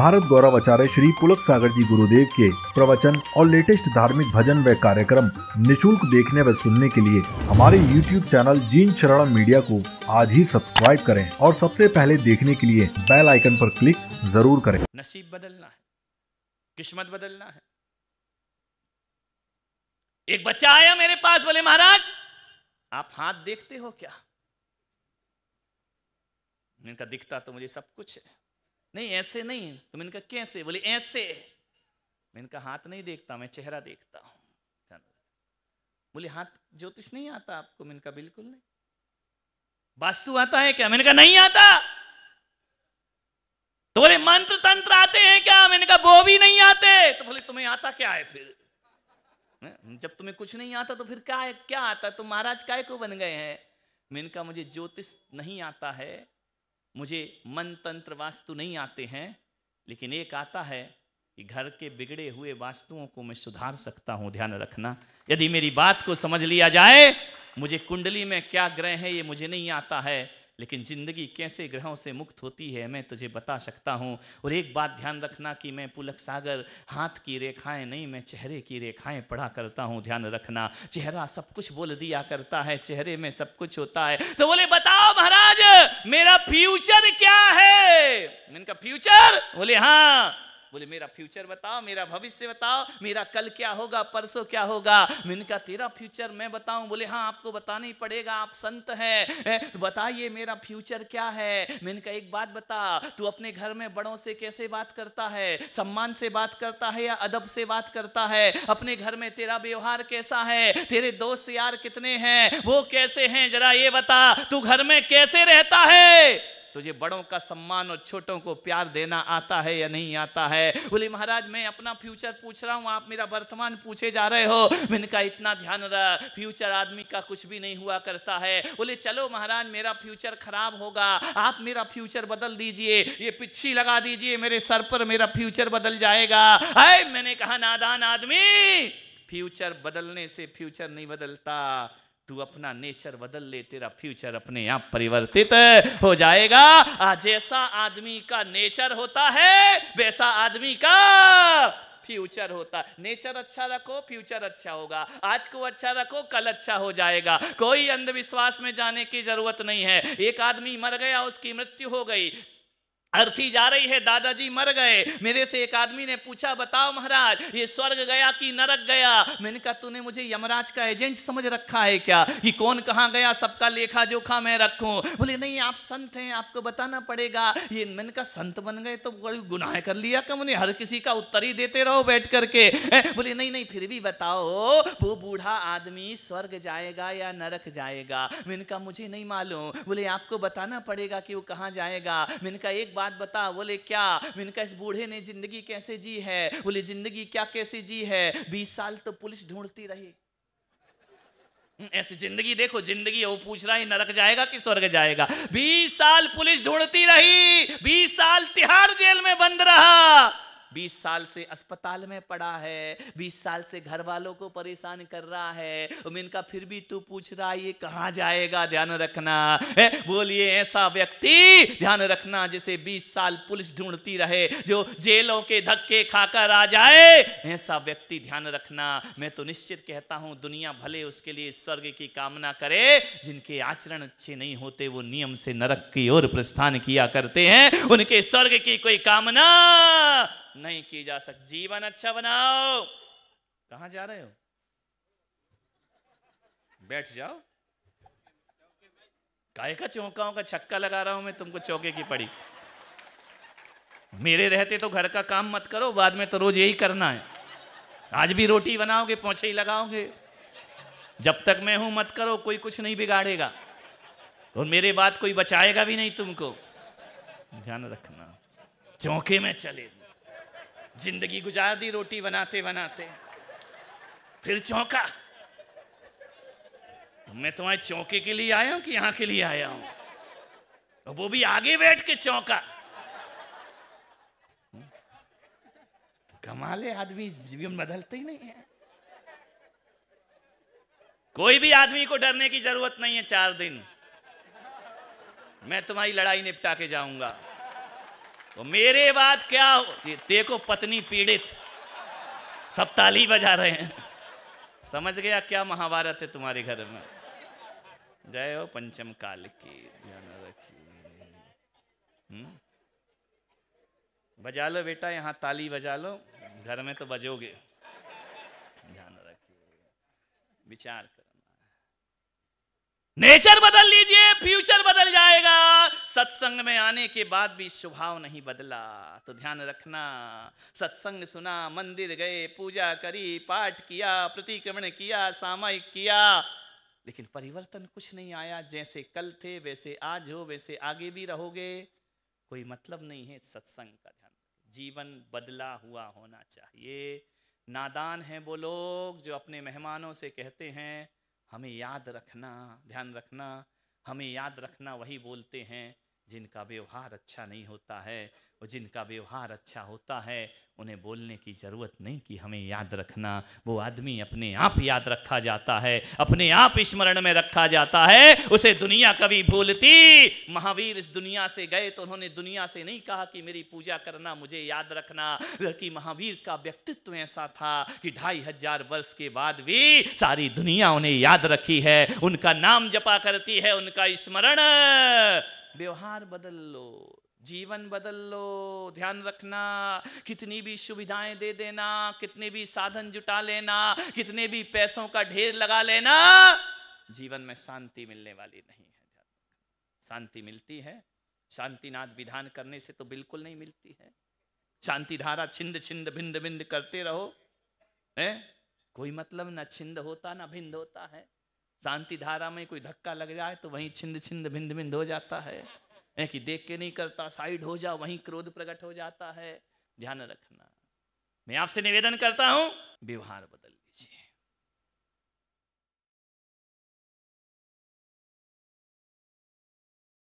भारत गौरव आचार्य श्री पुलक सागर जी गुरुदेव के प्रवचन और लेटेस्ट धार्मिक भजन व कार्यक्रम निशुल्क देखने व सुनने के लिए हमारे YouTube channel Jeen Sharan media को आज ही सब्सक्राइब करें और सबसे पहले देखने के लिए बेल आइकन पर क्लिक जरूर करें नसीब बदलना है किस्मत बदलना है एक बच्चा आया मेरे पास बोले महाराज आप हाथ देखते हो क्या इनका दिखता तो मुझे सब कुछ है नहीं ऐसे नहीं तो मैंने कहा कैसे बोले ऐसे मैंने कहा हाथ नहीं देखता मैं चेहरा देखता हूँ बोले हाथ ज्योतिष नहीं आता आपको मैंने कहा बिल्कुल नहीं वास्तु आता है क्या मैंने कहा नहीं आता तो बोले मंत्र तंत्र आते हैं क्या मैंने कहा वो भी नहीं आते तो बोले तुम्हें आता क्या है फिर जब तुम्हें कुछ नहीं आता तो फिर क्या है क्या आता तुम महाराज काय को बन गए हैं मैंने कहा मुझे ज्योतिष नहीं आता है मुझे मन तंत्र वास्तु नहीं आते हैं लेकिन एक आता है कि घर के बिगड़े हुए वास्तुओं को मैं सुधार सकता हूँ ध्यान रखना यदि मेरी बात को समझ लिया जाए मुझे कुंडली में क्या ग्रह है ये मुझे नहीं आता है लेकिन जिंदगी कैसे ग्रहों से मुक्त होती है मैं तुझे बता सकता हूँ और एक बात ध्यान रखना कि मैं पुलक सागर हाथ की रेखाएं नहीं मैं चेहरे की रेखाएं पढ़ा करता हूँ ध्यान रखना चेहरा सब कुछ बोल दिया करता है चेहरे में सब कुछ होता है तो बोले बता महाराज मेरा फ्यूचर क्या है इनका फ्यूचर बोले हाँ बोले मेरा फ्यूचर बताओ मेरा भविष्य बताओ मेरा कल क्या होगा परसों क्या होगा मैंने कहा तेरा फ्यूचर मैं बताऊं बोले हाँ आपको बताना ही पड़ेगा आप संत हैं तो बताइए मेरा फ्यूचर क्या है मैंने कहा एक बात बता तू अपने घर में बड़ों से कैसे बात करता है सम्मान से बात करता है या अदब से बात करता है अपने घर में तेरा व्यवहार कैसा है तेरे दोस्त यार कितने हैं वो कैसे हैं जरा ये बता तू घर में कैसे रहता है तुझे बड़ों का सम्मान और छोटों को प्यार देना आता है या नहीं आता है बोले महाराज मैं अपना फ्यूचर पूछ रहा हूँ आप मेरा वर्तमान पूछे जा रहे हो मैंने कहा इतना ध्यान रख फ्यूचर आदमी का कुछ भी नहीं हुआ करता है बोले चलो महाराज मेरा फ्यूचर खराब होगा आप मेरा फ्यूचर बदल दीजिए ये पिछी लगा दीजिए मेरे सर पर मेरा फ्यूचर बदल जाएगा अरे मैंने कहा नादान आदमी फ्यूचर बदलने से फ्यूचर नहीं बदलता तू अपना नेचर बदल ले तेरा फ्यूचर अपने आप परिवर्तित हो जाएगा जैसा आदमी का नेचर होता है वैसा आदमी का फ्यूचर होता है नेचर अच्छा रखो फ्यूचर अच्छा होगा आज को अच्छा रखो कल अच्छा हो जाएगा कोई अंधविश्वास में जाने की जरूरत नहीं है एक आदमी मर गया उसकी मृत्यु हो गई अर्थी जा रही है दादाजी मर गए मेरे से एक आदमी ने पूछा बताओ महाराज ये स्वर्ग गया कि नरक गया मैंने कहा तूने मुझे यमराज का एजेंट समझ रखा है क्या कि कौन कहाँ गया सबका लेखा जोखा मैं रखूं बोले नहीं आप संत हैं आपको बताना पड़ेगा ये मैंने कहा संत बन गए तो बड़ी गुनाह कर लिया क्या मुझे हर किसी का उत्तर ही देते रहो बैठ करके बोले नहीं नहीं फिर भी बताओ वो बूढ़ा आदमी स्वर्ग जाएगा या नरक जाएगा मैंने कहा मुझे नहीं मालूम बोले आपको बताना पड़ेगा कि वो कहाँ जाएगा मैंने कहा एक बात बता बोले क्या मैंने इस बूढ़े ने जिंदगी कैसे जी है बोले जिंदगी क्या कैसे जी है बीस साल तो पुलिस ढूंढती रही हम्म, ऐसी जिंदगी देखो जिंदगी वो पूछ रहा है नरक जाएगा कि स्वर्ग जाएगा बीस साल पुलिस ढूंढती रही बीस साल तिहाड़ जेल में बंद रहा बीस साल से अस्पताल में पड़ा है बीस साल से घर वालों को परेशान कर रहा है मैंने कहा फिर भी तू पूछ रहा है ये कहाँ जाएगा ध्यान रखना बोलिए ऐसा व्यक्ति ध्यान रखना जैसे बीस साल पुलिस ढूंढती रहे जो जेलों के धक्के खाकर आ जाए ऐसा व्यक्ति ध्यान रखना मैं तो निश्चित कहता हूं दुनिया भले उसके लिए स्वर्ग की कामना करे जिनके आचरण अच्छे नहीं होते वो नियम से नरक की ओर प्रस्थान किया करते हैं उनके स्वर्ग की कोई कामना नहीं की जा सकती जीवन अच्छा बनाओ कहा जा रहे हो बैठ जाओ काय का चौकाओं का छक्का लगा रहा हूं मैं तुमको चौके की पड़ी मेरे रहते तो घर का काम मत करो बाद में तो रोज यही करना है आज भी रोटी बनाओगे पोछे ही लगाओगे जब तक मैं हूं मत करो कोई कुछ नहीं बिगाड़ेगा और मेरे बात कोई बचाएगा भी नहीं तुमको ध्यान रखना चौके में चले जिंदगी गुजार दी रोटी बनाते बनाते फिर चौंका तो मैं तुम्हारे तो चौके के लिए आया हूं कि यहां के लिए आया हूं तो वो भी आगे बैठ के चौंका कमाले आदमी जीवन बदलते ही नहीं है कोई भी आदमी को डरने की जरूरत नहीं है चार दिन मैं तुम्हारी लड़ाई निपटा के जाऊंगा तो मेरे बाद क्या हो देखो पत्नी पीड़ित सब ताली बजा रहे हैं समझ गया क्या महाभारत है तुम्हारे घर में जय हो पंचम काल की ध्यान रखिए हम्म? बजा लो बेटा यहाँ ताली बजा लो घर में तो बजोगे ध्यान रखिए विचार करना नेचर बदल लीजिए फ्यूचर बदल जाएगा सत्संग में आने के बाद भी स्वभाव नहीं बदला तो ध्यान रखना सत्संग सुना मंदिर गए पूजा करी पाठ किया प्रतिक्रमण किया सामायिक किया लेकिन परिवर्तन कुछ नहीं आया जैसे कल थे वैसे आज हो वैसे आगे भी रहोगे कोई मतलब नहीं है सत्संग का ध्यान जीवन बदला हुआ होना चाहिए नादान है वो लोग जो अपने मेहमानों से कहते हैं हमें याद रखना ध्यान रखना हमें याद रखना वही बोलते हैं जिनका व्यवहार अच्छा नहीं होता है और जिनका व्यवहार अच्छा होता है उन्हें बोलने की ज़रूरत नहीं कि हमें याद रखना वो आदमी अपने आप याद रखा जाता है अपने आप स्मरण में रखा जाता है उसे दुनिया कभी भूलती महावीर इस दुनिया से गए तो उन्होंने दुनिया से नहीं कहा कि मेरी पूजा करना मुझे याद रखना बल्कि महावीर का व्यक्तित्व ऐसा था कि ढाई हजार वर्ष के बाद भी सारी दुनिया उन्हें याद रखी है उनका नाम जपा करती है उनका स्मरण व्यवहार बदल लो जीवन बदल लो ध्यान रखना कितनी भी सुविधाएं दे देना कितने भी साधन जुटा लेना कितने भी पैसों का ढेर लगा लेना जीवन में शांति मिलने वाली नहीं है शांति मिलती है शांतिनाथ विधान करने से तो बिल्कुल नहीं मिलती है शांति धारा छिंद छिंद भिंद भिंद करते रहो है कोई मतलब ना छिंद होता ना भिंद होता है शांति धारा में कोई धक्का लग जाए तो वही छिंद छिंद भिंद भिंद हो जाता है है कि देख के नहीं करता साइड हो जा वहीं क्रोध प्रकट हो जाता है ध्यान रखना मैं आपसे निवेदन करता हूं व्यवहार बदल लीजिए